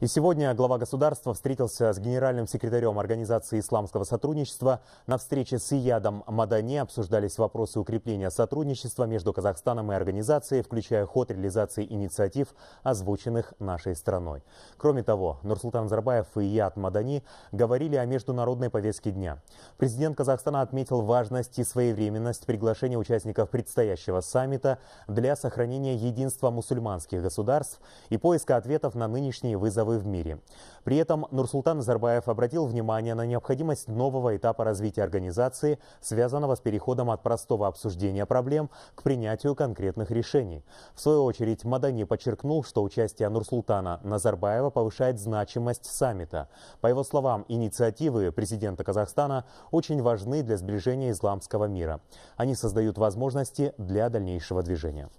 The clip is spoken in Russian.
И сегодня глава государства встретился с генеральным секретарем Организации исламского сотрудничества. На встрече с Иядом Мадани обсуждались вопросы укрепления сотрудничества между Казахстаном и организацией, включая ход реализации инициатив, озвученных нашей страной. Кроме того, Нурсултан Назарбаев и Ияд Мадани говорили о международной повестке дня. Президент Казахстана отметил важность и своевременность приглашения участников предстоящего саммита для сохранения единства мусульманских государств и поиска ответов на нынешние вызовы державы в мире. При этом Нурсултан Назарбаев обратил внимание на необходимость нового этапа развития организации, связанного с переходом от простого обсуждения проблем к принятию конкретных решений. В свою очередь Мадани подчеркнул, что участие Нурсултана Назарбаева повышает значимость саммита. По его словам, инициативы президента Казахстана очень важны для сближения исламского мира. Они создают возможности для дальнейшего движения.